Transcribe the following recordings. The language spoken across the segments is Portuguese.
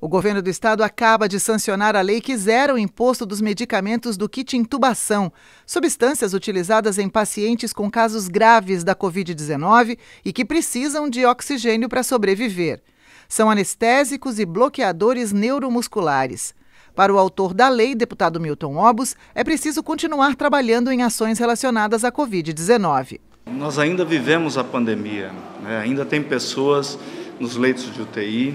O governo do estado acaba de sancionar a lei que zera o imposto dos medicamentos do kit intubação, substâncias utilizadas em pacientes com casos graves da Covid-19 e que precisam de oxigênio para sobreviver. São anestésicos e bloqueadores neuromusculares. Para o autor da lei, deputado Milton Obos, é preciso continuar trabalhando em ações relacionadas à Covid-19. Nós ainda vivemos a pandemia, né? ainda tem pessoas nos leitos de UTI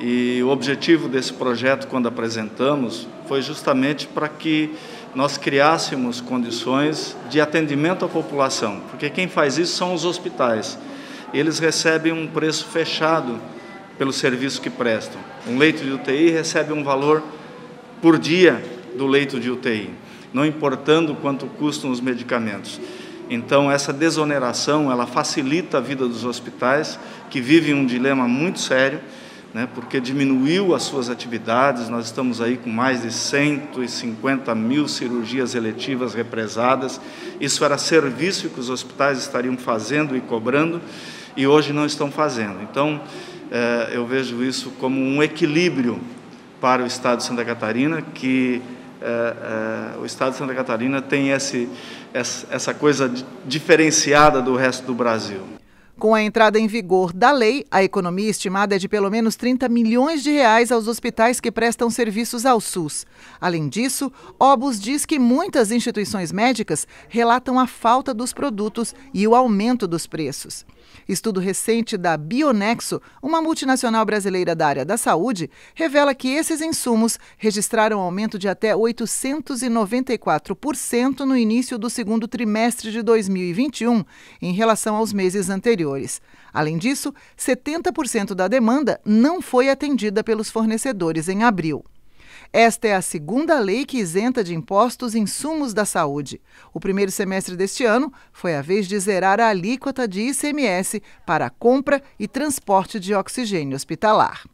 e o objetivo desse projeto, quando apresentamos, foi justamente para que nós criássemos condições de atendimento à população, porque quem faz isso são os hospitais. Eles recebem um preço fechado pelo serviço que prestam. Um leito de UTI recebe um valor por dia do leito de UTI, não importando quanto custam os medicamentos. Então essa desoneração ela facilita a vida dos hospitais que vivem um dilema muito sério, né, porque diminuiu as suas atividades. Nós estamos aí com mais de 150 mil cirurgias eletivas represadas. Isso era serviço que os hospitais estariam fazendo e cobrando e hoje não estão fazendo. Então eh, eu vejo isso como um equilíbrio para o Estado de Santa Catarina que é, é, o estado de Santa Catarina tem esse, essa coisa diferenciada do resto do Brasil. Com a entrada em vigor da lei, a economia estimada é de pelo menos 30 milhões de reais aos hospitais que prestam serviços ao SUS. Além disso, Obus diz que muitas instituições médicas relatam a falta dos produtos e o aumento dos preços. Estudo recente da Bionexo, uma multinacional brasileira da área da saúde, revela que esses insumos registraram aumento de até 894% no início do segundo trimestre de 2021 em relação aos meses anteriores anteriores. Além disso, 70% da demanda não foi atendida pelos fornecedores em abril. Esta é a segunda lei que isenta de impostos insumos da saúde. O primeiro semestre deste ano foi a vez de zerar a alíquota de ICMS para a compra e transporte de oxigênio hospitalar.